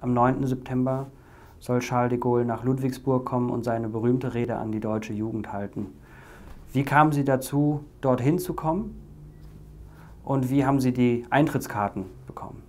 Am 9. September soll Charles de Gaulle nach Ludwigsburg kommen und seine berühmte Rede an die deutsche Jugend halten. Wie kamen Sie dazu, dorthin zu kommen? Und wie haben Sie die Eintrittskarten bekommen?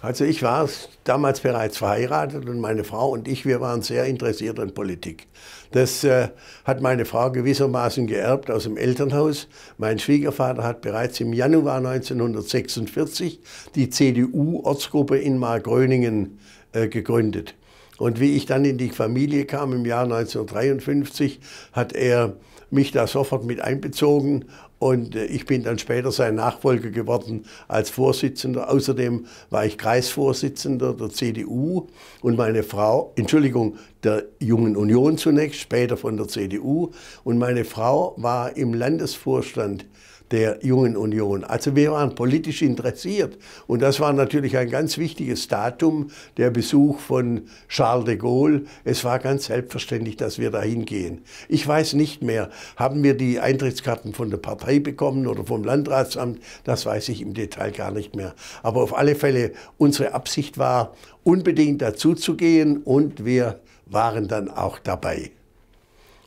Also ich war damals bereits verheiratet und meine Frau und ich, wir waren sehr interessiert an Politik. Das äh, hat meine Frau gewissermaßen geerbt aus dem Elternhaus. Mein Schwiegervater hat bereits im Januar 1946 die CDU-Ortsgruppe in Markgröningen äh, gegründet. Und wie ich dann in die Familie kam im Jahr 1953, hat er mich da sofort mit einbezogen und äh, ich bin dann später sein Nachfolger geworden als Vorsitzender. Außerdem war ich Kreisvorsitzender der CDU und meine Frau, Entschuldigung, der Jungen Union zunächst, später von der CDU. Und meine Frau war im Landesvorstand der jungen Union. Also wir waren politisch interessiert und das war natürlich ein ganz wichtiges Datum, der Besuch von Charles de Gaulle. Es war ganz selbstverständlich, dass wir da hingehen. Ich weiß nicht mehr, haben wir die Eintrittskarten von der Partei bekommen oder vom Landratsamt, das weiß ich im Detail gar nicht mehr. Aber auf alle Fälle, unsere Absicht war, unbedingt dazuzugehen und wir waren dann auch dabei.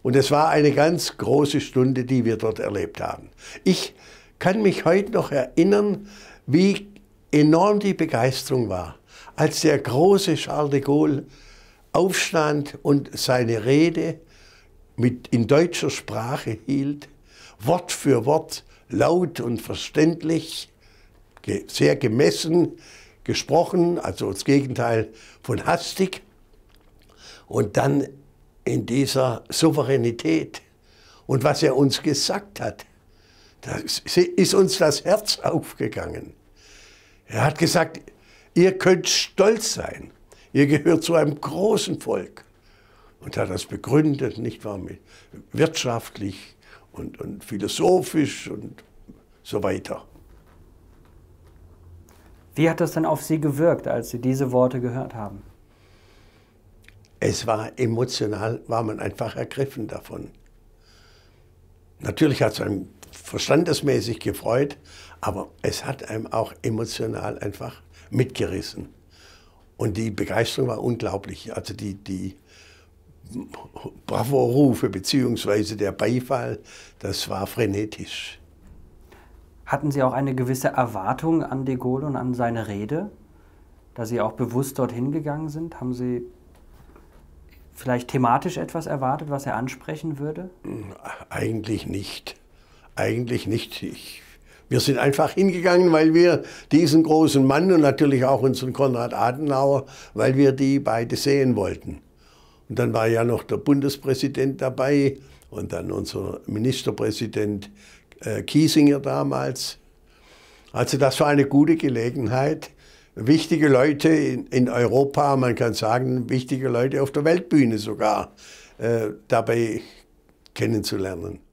Und es war eine ganz große Stunde, die wir dort erlebt haben. Ich kann mich heute noch erinnern, wie enorm die Begeisterung war, als der große Charles de Gaulle aufstand und seine Rede mit, in deutscher Sprache hielt, Wort für Wort, laut und verständlich, sehr gemessen gesprochen, also das Gegenteil von hastig. Und dann in dieser Souveränität und was er uns gesagt hat, da ist uns das Herz aufgegangen. Er hat gesagt, ihr könnt stolz sein, ihr gehört zu einem großen Volk. Und hat das begründet, nicht wahr, mit wirtschaftlich und, und philosophisch und so weiter. Wie hat das denn auf Sie gewirkt, als Sie diese Worte gehört haben? es war emotional, war man einfach ergriffen davon. Natürlich hat es einem verstandesmäßig gefreut, aber es hat einem auch emotional einfach mitgerissen. Und die Begeisterung war unglaublich. Also die, die Bravo-Rufe bzw. der Beifall, das war frenetisch. Hatten Sie auch eine gewisse Erwartung an de Gaulle und an seine Rede? Da Sie auch bewusst dorthin gegangen sind, haben Sie vielleicht thematisch etwas erwartet, was er ansprechen würde? Hm, eigentlich nicht. Eigentlich nicht. Ich, wir sind einfach hingegangen, weil wir diesen großen Mann und natürlich auch unseren Konrad Adenauer, weil wir die beide sehen wollten. Und dann war ja noch der Bundespräsident dabei und dann unser Ministerpräsident äh, Kiesinger damals. Also das war eine gute Gelegenheit, wichtige Leute in, in Europa, man kann sagen, wichtige Leute auf der Weltbühne sogar, äh, dabei kennenzulernen.